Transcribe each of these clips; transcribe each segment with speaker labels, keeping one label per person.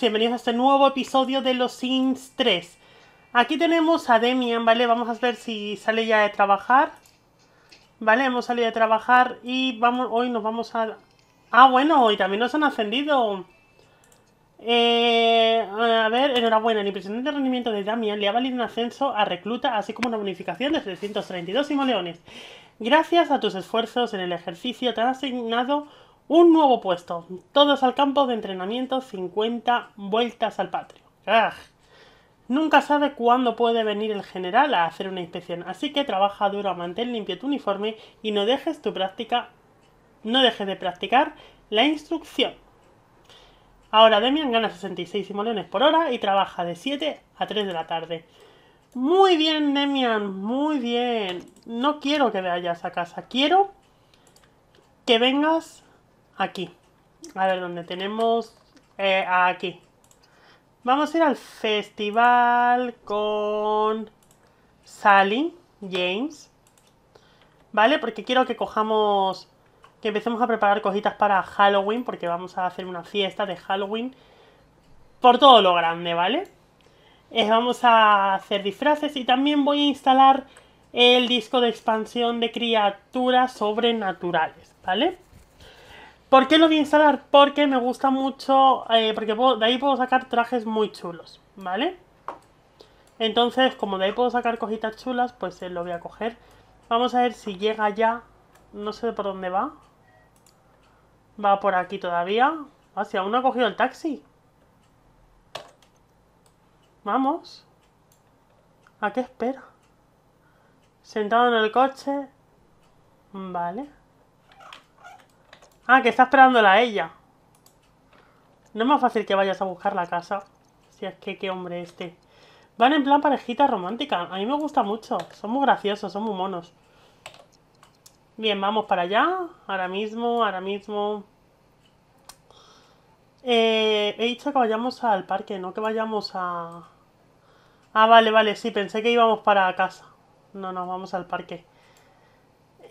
Speaker 1: bienvenidos a este nuevo episodio de Los Sims 3. Aquí tenemos a Demian, ¿vale? Vamos a ver si sale ya de trabajar. Vale, hemos salido de trabajar y vamos, hoy nos vamos a... Ah, bueno, hoy también nos han ascendido. Eh, a ver, enhorabuena, el impresionante rendimiento de Damian le ha valido un ascenso a recluta, así como una bonificación de 332 simoleones. Gracias a tus esfuerzos en el ejercicio, te han asignado un nuevo puesto. Todos al campo de entrenamiento 50 vueltas al patio. Nunca sabe cuándo puede venir el general a hacer una inspección, así que trabaja duro, mantén limpio tu uniforme y no dejes tu práctica. No dejes de practicar la instrucción. Ahora Demian gana 66 simoleones por hora y trabaja de 7 a 3 de la tarde. Muy bien, Demian, muy bien. No quiero que vayas a casa, quiero que vengas aquí. A ver, dónde tenemos... Eh, aquí. Vamos a ir al festival con Sally, James. ¿Vale? Porque quiero que cojamos... Que empecemos a preparar cositas para Halloween, porque vamos a hacer una fiesta de Halloween por todo lo grande, ¿vale? Eh, vamos a hacer disfraces y también voy a instalar el disco de expansión de criaturas sobrenaturales, ¿vale? ¿Por qué lo voy a instalar? Porque me gusta mucho, eh, porque de ahí puedo sacar trajes muy chulos, ¿vale? Entonces, como de ahí puedo sacar cositas chulas, pues eh, lo voy a coger. Vamos a ver si llega ya, no sé por dónde va. Va por aquí todavía. Ah, si aún no ha cogido el taxi. Vamos. ¿A qué espera? Sentado en el coche. Vale. Ah, que está esperándola ella. No es más fácil que vayas a buscar la casa. Si es que qué hombre este. Van en plan parejita romántica. A mí me gusta mucho. Son muy graciosos, son muy monos. Bien, vamos para allá. Ahora mismo, ahora mismo. Eh, he dicho que vayamos al parque, no que vayamos a... Ah, vale, vale, sí, pensé que íbamos para casa. No, nos vamos al parque.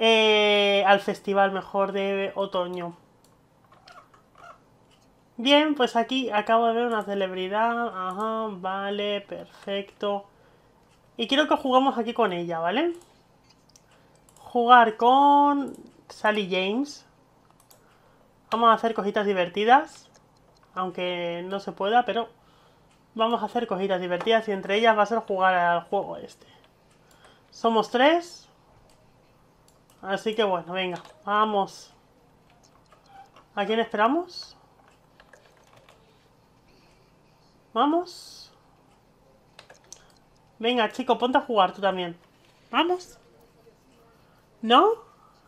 Speaker 1: Eh, al festival mejor de otoño. Bien, pues aquí acabo de ver una celebridad. Ajá, vale, perfecto. Y quiero que jugamos aquí con ella, ¿vale? Jugar con Sally James. Vamos a hacer cositas divertidas. Aunque no se pueda, pero vamos a hacer cositas divertidas y entre ellas va a ser jugar al juego este. Somos tres. Así que bueno, venga, vamos. ¿A quién esperamos? Vamos. Venga, chico, ponte a jugar tú también. Vamos. ¿No?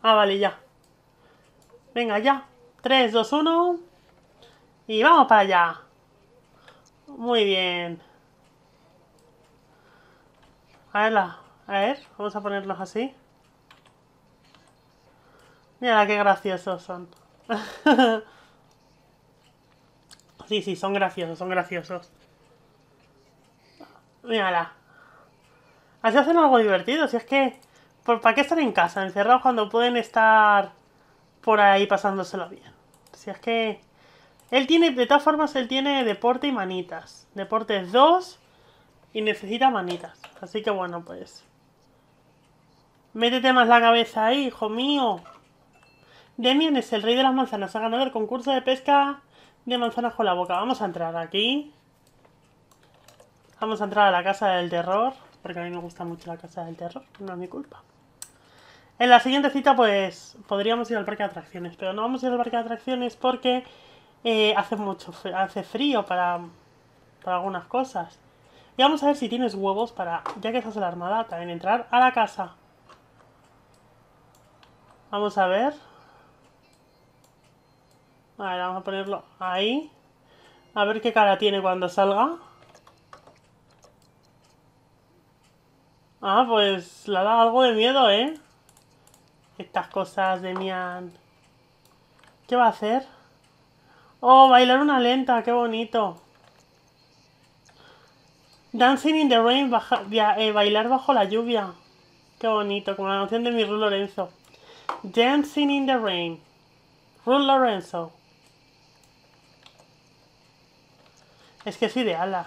Speaker 1: Ah, vale, ya. Venga, ya. 3, 2, 1. Y vamos para allá. Muy bien. A ver, a ver, vamos a ponerlos así. Mira qué graciosos son. sí, sí, son graciosos, son graciosos. Mírala. Así hacen algo divertido, si es que... ¿Para qué estar en casa, encerrados, cuando pueden estar por ahí pasándoselo bien? Si es que... Él tiene, de todas formas, él tiene deporte y manitas. Deporte dos y necesita manitas. Así que bueno, pues... Métete más la cabeza ahí, hijo mío. Demian es el rey de las manzanas. Ha ganado el concurso de pesca de manzanas con la boca. Vamos a entrar aquí. Vamos a entrar a la casa del terror. Porque a mí me gusta mucho la casa del terror. No es mi culpa. En la siguiente cita, pues, podríamos ir al parque de atracciones. Pero no vamos a ir al parque de atracciones porque eh, hace mucho hace frío para, para algunas cosas. Y vamos a ver si tienes huevos para, ya que estás en la armada, también entrar a la casa. Vamos a ver. A ver, vamos a ponerlo ahí. A ver qué cara tiene cuando salga. Ah, pues le ha dado algo de miedo, ¿eh? Estas cosas de Mian. ¿Qué va a hacer? Oh, bailar una lenta, qué bonito. Dancing in the rain, eh, bailar bajo la lluvia. Qué bonito, con la canción de mi Ru Lorenzo. Dancing in the rain. Ru Lorenzo. Es que es ideal.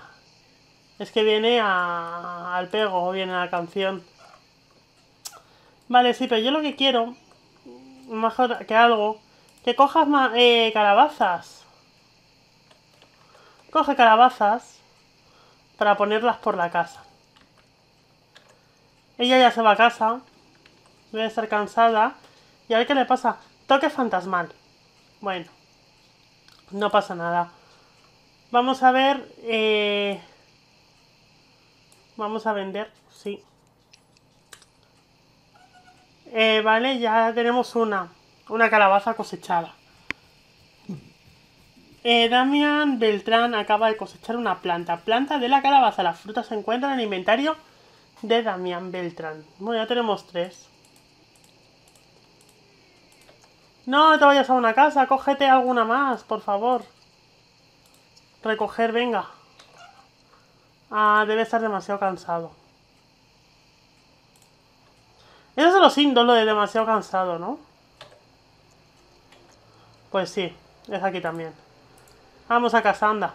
Speaker 1: Es que viene a, al pego, viene a la canción. Vale, sí, pero yo lo que quiero, mejor que algo, que cojas eh, calabazas. Coge calabazas para ponerlas por la casa. Ella ya se va a casa. Debe estar cansada. Y a ver qué le pasa. Toque fantasmal. Bueno. No pasa nada. Vamos a ver. Eh, vamos a vender, sí. Eh, vale, ya tenemos una. Una calabaza cosechada. Eh, Damian Beltrán acaba de cosechar una planta. Planta de la calabaza. Las frutas se encuentran en el inventario de Damián Beltrán. Bueno, ya tenemos tres. No te vayas a una casa, cógete alguna más, por favor. Recoger, venga. Ah, debe estar demasiado cansado. Eso es los síndolo de demasiado cansado, ¿no? Pues sí, es aquí también. Vamos a casa, anda.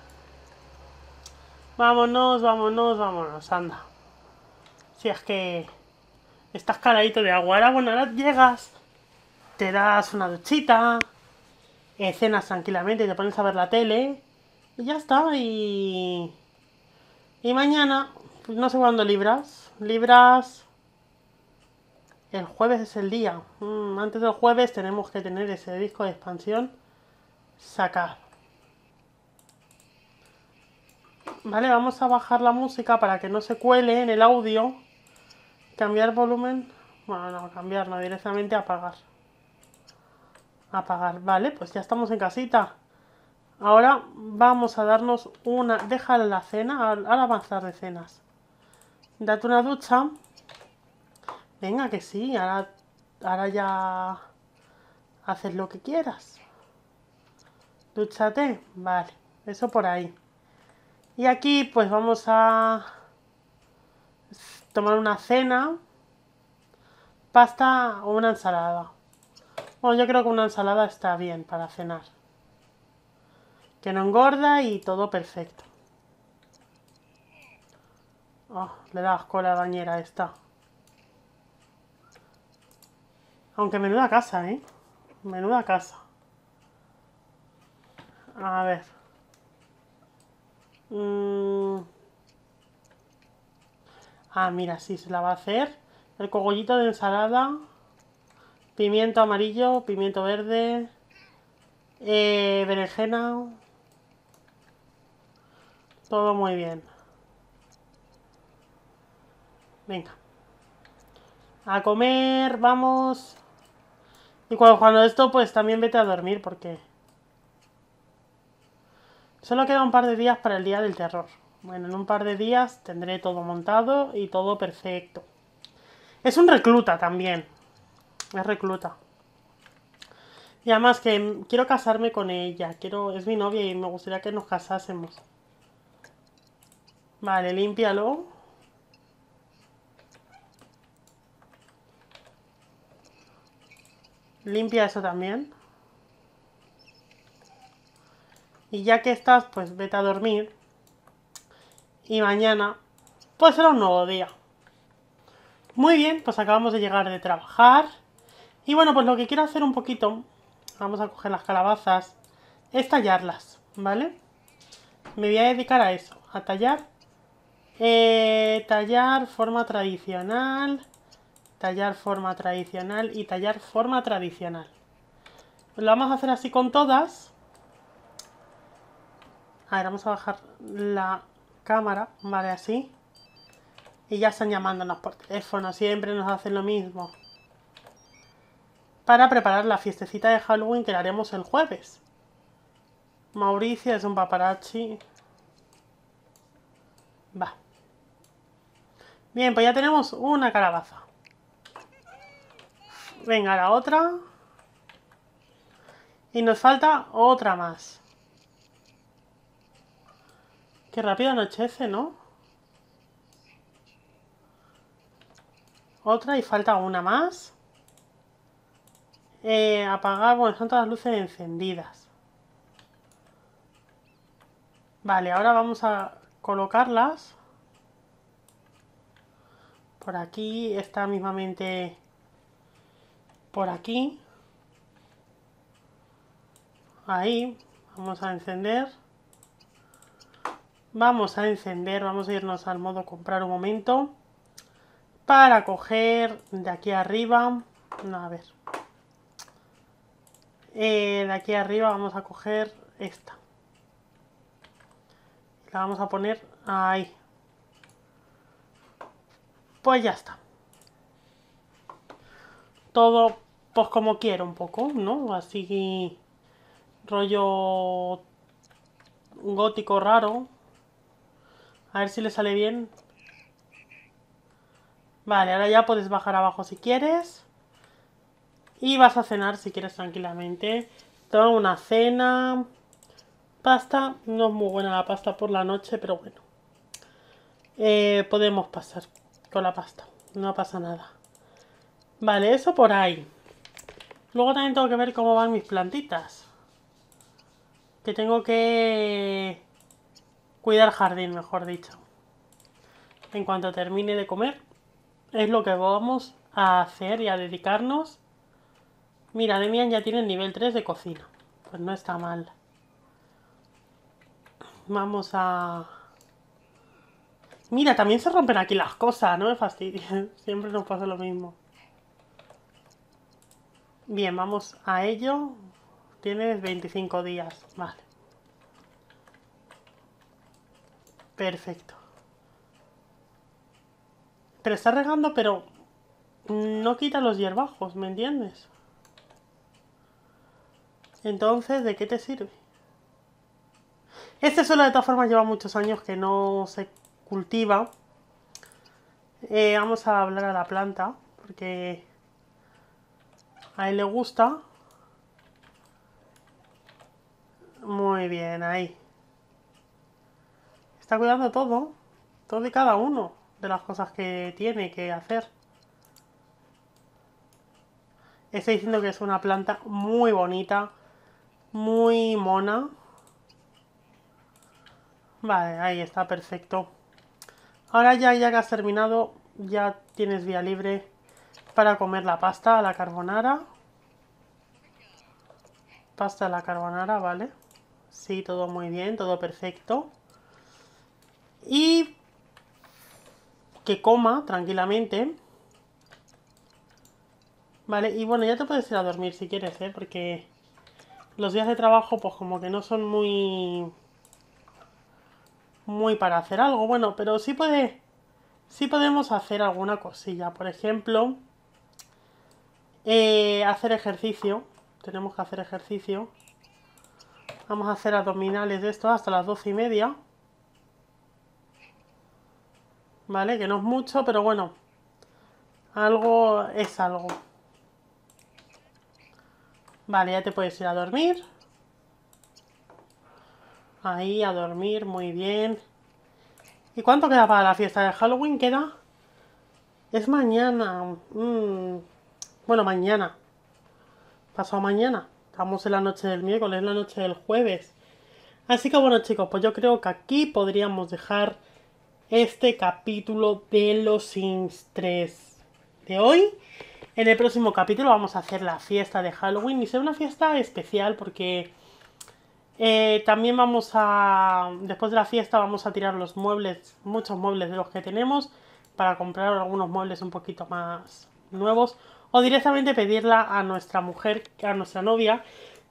Speaker 1: Vámonos, vámonos, vámonos, anda. Si es que estás caladito de agua. Ahora, bueno, ahora llegas, te das una duchita, escenas eh, cenas tranquilamente, te pones a ver la tele ya está, y... Y mañana, no sé cuándo libras. Libras... El jueves es el día. Mm, antes del jueves tenemos que tener ese disco de expansión sacado. Vale, vamos a bajar la música para que no se cuele en el audio. Cambiar volumen. Bueno, no, cambiar, no, directamente apagar. Apagar, vale, pues ya estamos en casita. Ahora vamos a darnos una... Deja la cena, al, avanzar de cenas. Date una ducha. Venga, que sí, ahora, ahora ya haces lo que quieras. Dúchate, vale, eso por ahí. Y aquí pues vamos a tomar una cena, pasta o una ensalada. Bueno, yo creo que una ensalada está bien para cenar que no engorda y todo perfecto. Oh, le da asco la bañera esta. Aunque menuda casa, ¿eh? Menuda casa. A ver. Mm. Ah, mira, sí, se la va a hacer. El cogollito de ensalada. Pimiento amarillo, pimiento verde. Eh, berenjena, todo muy bien. Venga. A comer, vamos. Y cuando, esto, pues también vete a dormir porque... Solo queda un par de días para el día del terror. Bueno, en un par de días tendré todo montado y todo perfecto. Es un recluta también. Es recluta. Y además que quiero casarme con ella. Quiero, es mi novia y me gustaría que nos casásemos. Vale, límpialo. Limpia eso también. Y ya que estás, pues vete a dormir. Y mañana, puede ser un nuevo día. Muy bien, pues acabamos de llegar de trabajar. Y bueno, pues lo que quiero hacer un poquito, vamos a coger las calabazas, es tallarlas, ¿vale? Me voy a dedicar a eso, a tallar eh, tallar forma tradicional, tallar forma tradicional y tallar forma tradicional. Pues lo vamos a hacer así con todas. A ver, vamos a bajar la cámara, vale, así. Y ya están llamándonos por teléfono, siempre nos hacen lo mismo. Para preparar la fiestecita de Halloween que la haremos el jueves. Mauricio es un paparazzi. Va. Bien, pues ya tenemos una calabaza. Venga, la otra. Y nos falta otra más. Qué rápido anochece, ¿no? Otra y falta una más. Eh, apagar, bueno, están todas las luces encendidas. Vale, ahora vamos a colocarlas por aquí, está mismamente por aquí. Ahí, vamos a encender. Vamos a encender, vamos a irnos al modo comprar un momento. Para coger de aquí arriba, a ver. Eh, de aquí arriba vamos a coger esta. La vamos a poner ahí. Pues ya está. Todo pues como quiero un poco, ¿no? Así rollo gótico raro. A ver si le sale bien. Vale, ahora ya puedes bajar abajo si quieres. Y vas a cenar si quieres tranquilamente. Toda una cena. Pasta. No es muy buena la pasta por la noche, pero bueno. Eh, podemos pasar con la pasta. No pasa nada. Vale, eso por ahí. Luego también tengo que ver cómo van mis plantitas. Que tengo que cuidar jardín, mejor dicho. En cuanto termine de comer, es lo que vamos a hacer y a dedicarnos. Mira, Demian ya tiene el nivel 3 de cocina. Pues no está mal. Vamos a Mira, también se rompen aquí las cosas, no me fastidien. Siempre nos pasa lo mismo. Bien, vamos a ello. Tienes 25 días, vale. Perfecto. Pero está regando, pero no quita los hierbajos, ¿me entiendes? Entonces, ¿de qué te sirve? Este suelo de todas formas lleva muchos años que no se cultiva. Eh, vamos a hablar a la planta porque a él le gusta. Muy bien, ahí. Está cuidando todo, todo y cada uno de las cosas que tiene que hacer. Estoy diciendo que es una planta muy bonita, muy mona. Vale, ahí está, perfecto. Ahora ya, ya que has terminado, ya tienes vía libre para comer la pasta a la carbonara. Pasta a la carbonara, ¿vale? Sí, todo muy bien, todo perfecto. Y que coma tranquilamente. Vale, y bueno, ya te puedes ir a dormir si quieres, ¿eh? Porque los días de trabajo, pues como que no son muy muy para hacer algo. Bueno, pero sí puede. Sí podemos hacer alguna cosilla. Por ejemplo, eh, hacer ejercicio. Tenemos que hacer ejercicio. Vamos a hacer abdominales de esto hasta las doce y media. ¿Vale? Que no es mucho, pero bueno. Algo es algo. Vale, ya te puedes ir a dormir. Ahí a dormir, muy bien. ¿Y cuánto queda para la fiesta de Halloween? ¿Queda? Es mañana. Mm, bueno, mañana. Pasó mañana. Estamos en la noche del miércoles, en la noche del jueves. Así que bueno chicos, pues yo creo que aquí podríamos dejar este capítulo de los Sims 3 de hoy. En el próximo capítulo vamos a hacer la fiesta de Halloween y será una fiesta especial porque eh, también vamos a, después de la fiesta vamos a tirar los muebles, muchos muebles de los que tenemos, para comprar algunos muebles un poquito más nuevos. O directamente pedirla a nuestra mujer, a nuestra novia,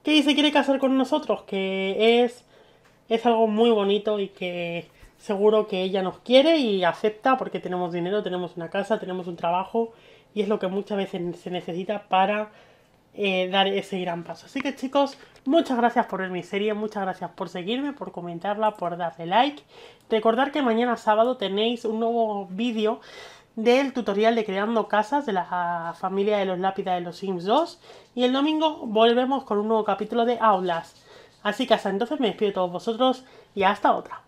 Speaker 1: que se quiere casar con nosotros, que es, es algo muy bonito y que seguro que ella nos quiere y acepta porque tenemos dinero, tenemos una casa, tenemos un trabajo y es lo que muchas veces se necesita para eh, dar ese gran paso. Así que chicos, muchas gracias por ver mi serie, muchas gracias por seguirme, por comentarla, por darle like. Recordar que mañana sábado tenéis un nuevo vídeo del tutorial de creando casas de la familia de los lápidas de los Sims 2 y el domingo volvemos con un nuevo capítulo de Aulas. Así que hasta entonces me despido de todos vosotros y hasta otra.